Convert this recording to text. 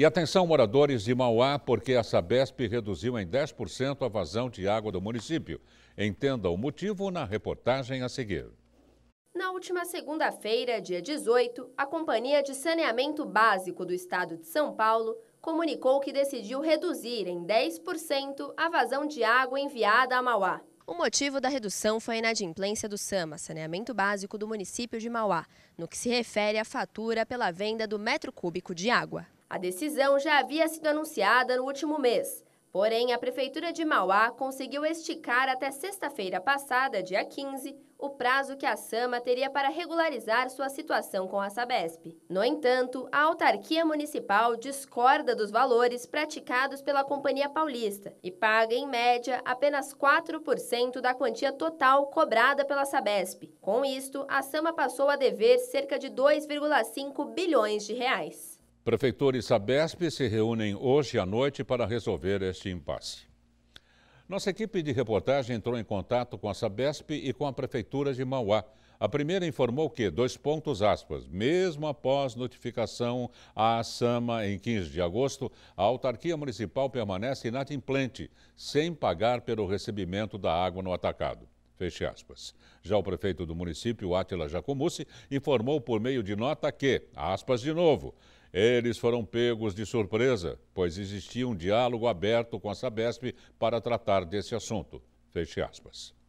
E atenção, moradores de Mauá, porque a Sabesp reduziu em 10% a vazão de água do município. Entenda o motivo na reportagem a seguir. Na última segunda-feira, dia 18, a Companhia de Saneamento Básico do Estado de São Paulo comunicou que decidiu reduzir em 10% a vazão de água enviada a Mauá. O motivo da redução foi a inadimplência do SAMA, saneamento básico do município de Mauá, no que se refere à fatura pela venda do metro cúbico de água. A decisão já havia sido anunciada no último mês. Porém, a Prefeitura de Mauá conseguiu esticar até sexta-feira passada, dia 15, o prazo que a SAMA teria para regularizar sua situação com a Sabesp. No entanto, a autarquia municipal discorda dos valores praticados pela Companhia Paulista e paga, em média, apenas 4% da quantia total cobrada pela Sabesp. Com isto, a SAMA passou a dever cerca de 2,5 bilhões de reais. Prefeitores e Sabesp se reúnem hoje à noite para resolver este impasse. Nossa equipe de reportagem entrou em contato com a Sabesp e com a Prefeitura de Mauá. A primeira informou que, dois pontos aspas, mesmo após notificação à SAMA em 15 de agosto, a autarquia municipal permanece inadimplente, sem pagar pelo recebimento da água no atacado. Feche aspas. Já o prefeito do município, Átila Jacomucci, informou por meio de nota que, aspas de novo, eles foram pegos de surpresa, pois existia um diálogo aberto com a Sabesp para tratar desse assunto. Feche aspas.